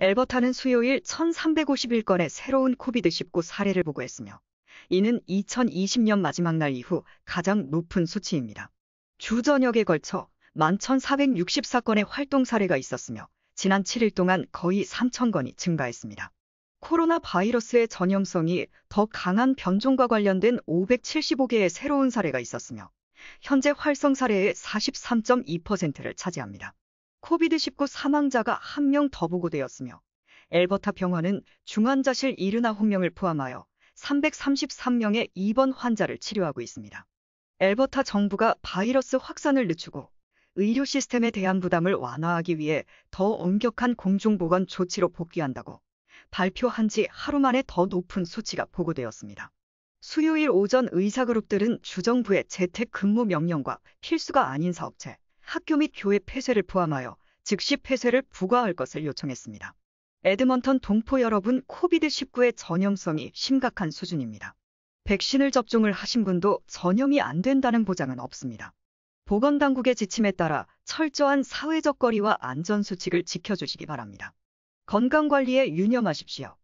엘버타는 수요일 1351건의 새로운 코비드-19 사례를 보고했으며 이는 2020년 마지막 날 이후 가장 높은 수치입니다. 주 저녁에 걸쳐 11,464건의 활동 사례가 있었으며 지난 7일 동안 거의 3,000건이 증가했습니다. 코로나 바이러스의 전염성이 더 강한 변종과 관련된 575개의 새로운 사례가 있었으며 현재 활성 사례의 43.2%를 차지합니다. 코비드-19 사망자가 한 명 더 보고되었으며 엘버타 병원은 중환자실 79명을 포함하여 333명의 입원 환자를 치료하고 있습니다. 엘버타 정부가 바이러스 확산을 늦추고 의료 시스템에 대한 부담을 완화하기 위해 더 엄격한 공중보건 조치로 복귀한다고 발표한 지 하루 만에 더 높은 수치가 보고되었습니다. 수요일 오전 의사그룹들은 주정부의 재택근무 명령과 필수가 아닌 사업체, 학교 및 교회 폐쇄를 포함하여 즉시 폐쇄를 부과할 것을 요청했습니다. 에드먼턴 동포 여러분 코비드19의 전염성이 심각한 수준입니다. 백신을 접종을 하신 분도 전염이 안 된다는 보장은 없습니다. 보건당국의 지침에 따라 철저한 사회적 거리와 안전수칙을 지켜주시기 바랍니다. 건강관리에 유념하십시오.